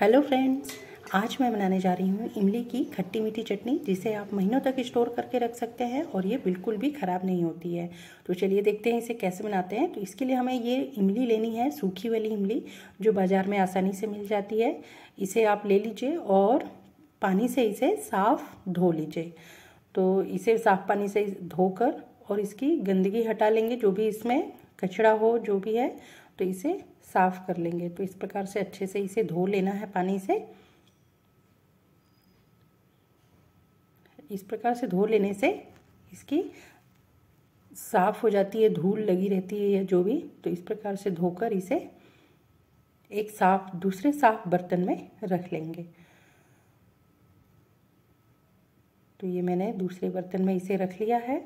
hello friends आज मैं बनाने जा रही हूँ इमली की खट्टी मीठी चटनी जिसे आप महीनों तक स्टोर करके रख सकते हैं और ये बिल्कुल भी ख़राब नहीं होती है तो चलिए देखते हैं इसे कैसे बनाते हैं तो इसके लिए हमें ये इमली लेनी है सूखी वाली इमली जो बाज़ार में आसानी से मिल जाती है इसे आप ले लीजिए और पानी से इसे साफ़ धो लीजिए तो इसे साफ़ पानी से धोकर और इसकी गंदगी हटा लेंगे जो भी इसमें कचरा हो जो भी है तो इसे साफ कर लेंगे तो इस प्रकार से अच्छे से इसे धो लेना है पानी से इस प्रकार से धो लेने से इसकी साफ हो जाती है धूल लगी रहती है या जो भी तो इस प्रकार से धोकर इसे एक साफ दूसरे साफ बर्तन में रख लेंगे तो ये मैंने दूसरे बर्तन में इसे रख लिया है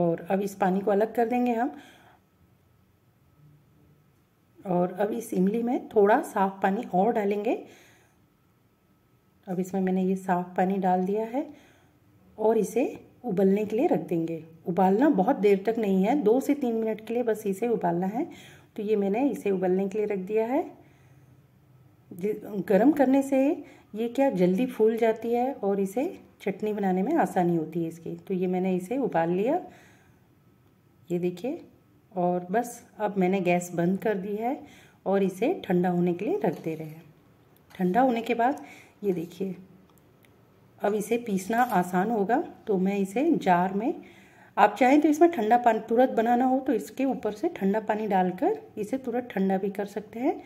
और अब इस पानी को अलग कर देंगे हम और अब इस इमली में थोड़ा साफ पानी और डालेंगे अब इसमें मैंने ये साफ पानी डाल दिया है और इसे उबलने के लिए रख देंगे उबालना बहुत देर तक नहीं है दो से तीन मिनट के लिए बस इसे उबालना है तो ये मैंने इसे उबलने के लिए रख दिया है गर्म करने से ये क्या जल्दी फूल जाती है और इसे चटनी बनाने में आसानी होती है इसकी तो ये मैंने इसे उबाल लिया ये देखिए और बस अब मैंने गैस बंद कर दी है और इसे ठंडा होने के लिए रख दे रहे हैं ठंडा होने के बाद ये देखिए अब इसे पीसना आसान होगा तो मैं इसे जार में आप चाहें तो इसमें ठंडा पानी तुरंत बनाना हो तो इसके ऊपर से ठंडा पानी डालकर इसे तुरंत ठंडा भी कर सकते हैं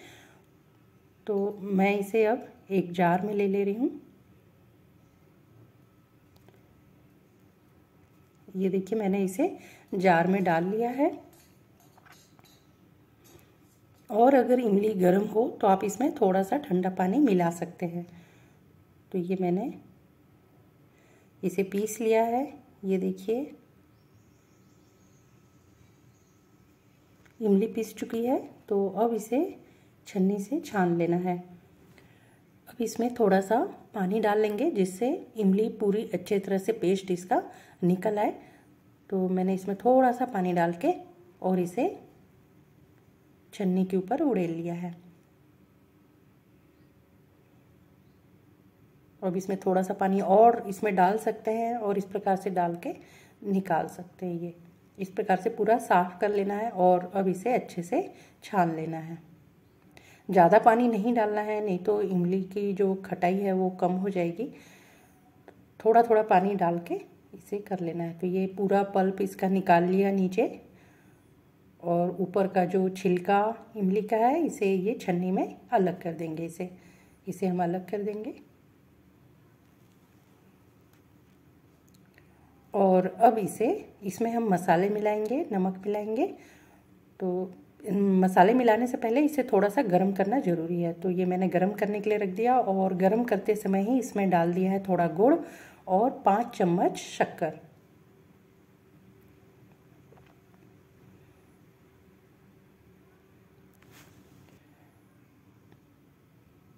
तो मैं इसे अब एक जार में ले ले रही हूँ ये देखिए मैंने इसे जार में डाल लिया है और अगर इमली गर्म हो तो आप इसमें थोड़ा सा ठंडा पानी मिला सकते हैं तो ये मैंने इसे पीस लिया है ये देखिए इमली पीस चुकी है तो अब इसे छन्नी से छान लेना है अब इसमें थोड़ा सा पानी डाल लेंगे जिससे इमली पूरी अच्छे तरह से पेस्ट इसका निकल आए तो मैंने इसमें थोड़ा सा पानी डाल के और इसे छन्नी के ऊपर उड़ेल लिया है अब इसमें थोड़ा सा पानी और इसमें डाल सकते हैं और इस प्रकार से डाल के निकाल सकते हैं ये इस प्रकार से पूरा साफ़ कर लेना है और अब इसे अच्छे से छान लेना है ज़्यादा पानी नहीं डालना है नहीं तो इमली की जो खटाई है वो कम हो जाएगी थोड़ा थोड़ा पानी डाल के इसे कर लेना है तो ये पूरा पल्प इसका निकाल लिया नीचे और ऊपर का जो छिलका इमली का है इसे ये छन्नी में अलग कर देंगे इसे इसे हम अलग कर देंगे और अब इसे इसमें हम मसाले मिलाएंगे नमक मिलाएंगे तो मसाले मिलाने से पहले इसे थोड़ा सा गर्म करना ज़रूरी है तो ये मैंने गर्म करने के लिए रख दिया और गर्म करते समय ही इसमें डाल दिया है थोड़ा गुड़ और पाँच चम्मच शक्कर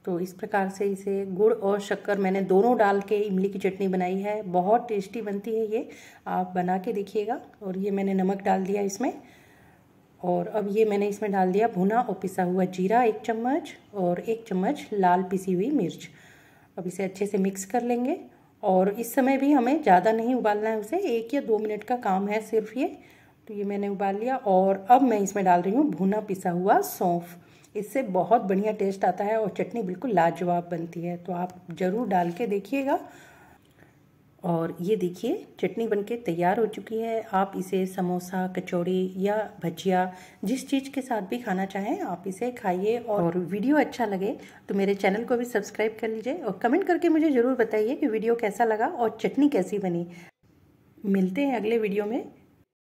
तो इस प्रकार से इसे गुड़ और शक्कर मैंने दोनों डाल के इमली की चटनी बनाई है बहुत टेस्टी बनती है ये आप बना के देखिएगा और ये मैंने नमक डाल दिया इसमें और अब ये मैंने इसमें डाल दिया भुना और पिसा हुआ जीरा एक चम्मच और एक चम्मच लाल पिसी हुई मिर्च अब इसे अच्छे से मिक्स कर लेंगे और इस समय भी हमें ज़्यादा नहीं उबालना है उसे एक या दो मिनट का काम है सिर्फ ये तो ये मैंने उबाल लिया और अब मैं इसमें डाल रही हूँ भुना पिसा हुआ सौंफ इससे बहुत बढ़िया टेस्ट आता है और चटनी बिल्कुल लाजवाब बनती है तो आप ज़रूर डाल के देखिएगा और ये देखिए चटनी बनके तैयार हो चुकी है आप इसे समोसा कचौड़ी या भजिया जिस चीज़ के साथ भी खाना चाहें आप इसे खाइए और वीडियो अच्छा लगे तो मेरे चैनल को भी सब्सक्राइब कर लीजिए और कमेंट करके मुझे ज़रूर बताइए कि वीडियो कैसा लगा और चटनी कैसी बनी मिलते हैं अगले वीडियो में